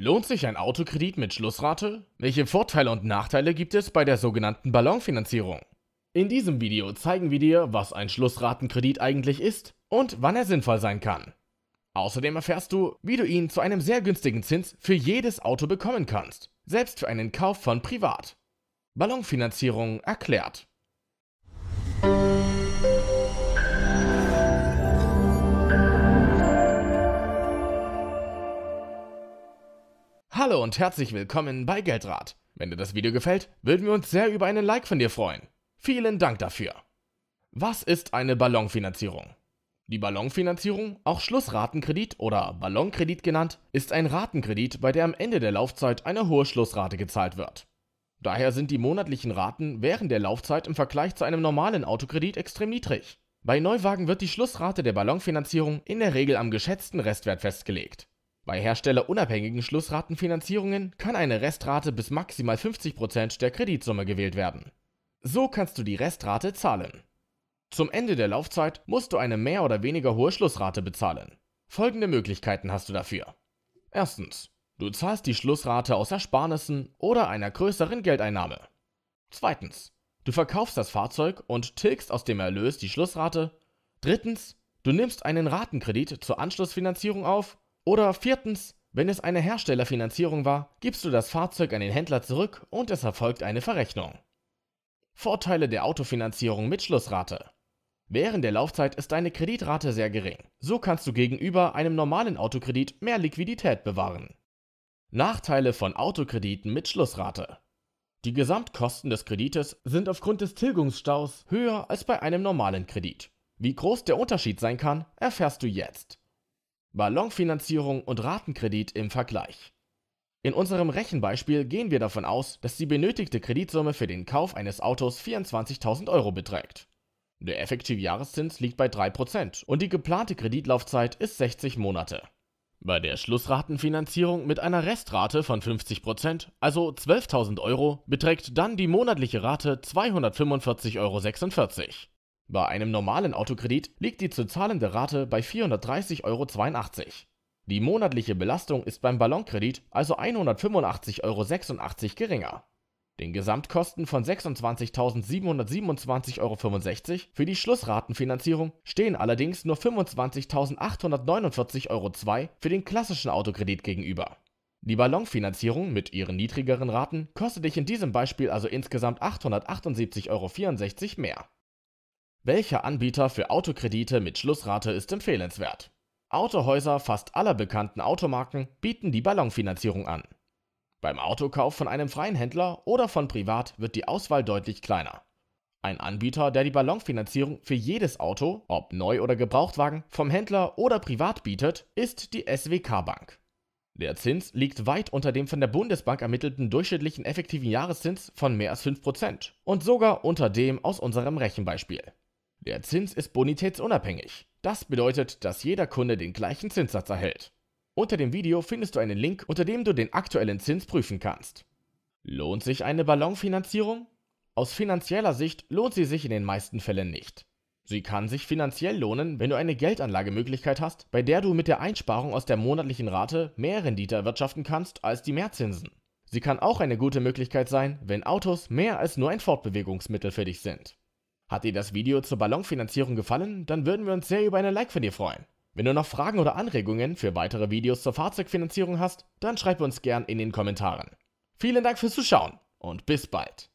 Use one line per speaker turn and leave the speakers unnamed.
Lohnt sich ein Autokredit mit Schlussrate? Welche Vorteile und Nachteile gibt es bei der sogenannten Ballonfinanzierung? In diesem Video zeigen wir dir, was ein Schlussratenkredit eigentlich ist und wann er sinnvoll sein kann. Außerdem erfährst du, wie du ihn zu einem sehr günstigen Zins für jedes Auto bekommen kannst, selbst für einen Kauf von Privat. Ballonfinanzierung erklärt. Hallo und herzlich willkommen bei Geldrat. Wenn dir das Video gefällt, würden wir uns sehr über einen Like von dir freuen. Vielen Dank dafür. Was ist eine Ballonfinanzierung? Die Ballonfinanzierung, auch Schlussratenkredit oder Ballonkredit genannt, ist ein Ratenkredit, bei der am Ende der Laufzeit eine hohe Schlussrate gezahlt wird. Daher sind die monatlichen Raten während der Laufzeit im Vergleich zu einem normalen Autokredit extrem niedrig. Bei Neuwagen wird die Schlussrate der Ballonfinanzierung in der Regel am geschätzten Restwert festgelegt. Bei herstellerunabhängigen Schlussratenfinanzierungen kann eine Restrate bis maximal 50% der Kreditsumme gewählt werden. So kannst du die Restrate zahlen. Zum Ende der Laufzeit musst du eine mehr oder weniger hohe Schlussrate bezahlen. Folgende Möglichkeiten hast du dafür. Erstens, du zahlst die Schlussrate aus Ersparnissen oder einer größeren Geldeinnahme. Zweitens, du verkaufst das Fahrzeug und tilgst aus dem Erlös die Schlussrate. Drittens, du nimmst einen Ratenkredit zur Anschlussfinanzierung auf oder viertens, wenn es eine Herstellerfinanzierung war, gibst du das Fahrzeug an den Händler zurück und es erfolgt eine Verrechnung. Vorteile der Autofinanzierung mit Schlussrate. Während der Laufzeit ist deine Kreditrate sehr gering. So kannst du gegenüber einem normalen Autokredit mehr Liquidität bewahren. Nachteile von Autokrediten mit Schlussrate. Die Gesamtkosten des Kredites sind aufgrund des Tilgungsstaus höher als bei einem normalen Kredit. Wie groß der Unterschied sein kann, erfährst du jetzt. Ballonfinanzierung und Ratenkredit im Vergleich. In unserem Rechenbeispiel gehen wir davon aus, dass die benötigte Kreditsumme für den Kauf eines Autos 24.000 Euro beträgt. Der effektive Jahreszins liegt bei 3% und die geplante Kreditlaufzeit ist 60 Monate. Bei der Schlussratenfinanzierung mit einer Restrate von 50%, also 12.000 Euro, beträgt dann die monatliche Rate 245,46 Euro. Bei einem normalen Autokredit liegt die zu zahlende Rate bei 430,82 Euro. Die monatliche Belastung ist beim Ballonkredit also 185,86 Euro geringer. Den Gesamtkosten von 26.727,65 Euro für die Schlussratenfinanzierung stehen allerdings nur 25.849,02 Euro für den klassischen Autokredit gegenüber. Die Ballonfinanzierung mit ihren niedrigeren Raten kostet dich in diesem Beispiel also insgesamt 878,64 Euro mehr. Welcher Anbieter für Autokredite mit Schlussrate ist empfehlenswert? Autohäuser fast aller bekannten Automarken bieten die Ballonfinanzierung an. Beim Autokauf von einem freien Händler oder von privat wird die Auswahl deutlich kleiner. Ein Anbieter, der die Ballonfinanzierung für jedes Auto, ob Neu- oder Gebrauchtwagen, vom Händler oder privat bietet, ist die SWK Bank. Der Zins liegt weit unter dem von der Bundesbank ermittelten durchschnittlichen effektiven Jahreszins von mehr als 5% und sogar unter dem aus unserem Rechenbeispiel. Der Zins ist bonitätsunabhängig. Das bedeutet, dass jeder Kunde den gleichen Zinssatz erhält. Unter dem Video findest du einen Link, unter dem du den aktuellen Zins prüfen kannst. Lohnt sich eine Ballonfinanzierung? Aus finanzieller Sicht lohnt sie sich in den meisten Fällen nicht. Sie kann sich finanziell lohnen, wenn du eine Geldanlagemöglichkeit hast, bei der du mit der Einsparung aus der monatlichen Rate mehr Rendite erwirtschaften kannst als die Mehrzinsen. Sie kann auch eine gute Möglichkeit sein, wenn Autos mehr als nur ein Fortbewegungsmittel für dich sind. Hat dir das Video zur Ballonfinanzierung gefallen, dann würden wir uns sehr über einen Like von dir freuen. Wenn du noch Fragen oder Anregungen für weitere Videos zur Fahrzeugfinanzierung hast, dann schreib uns gern in den Kommentaren. Vielen Dank fürs Zuschauen und bis bald.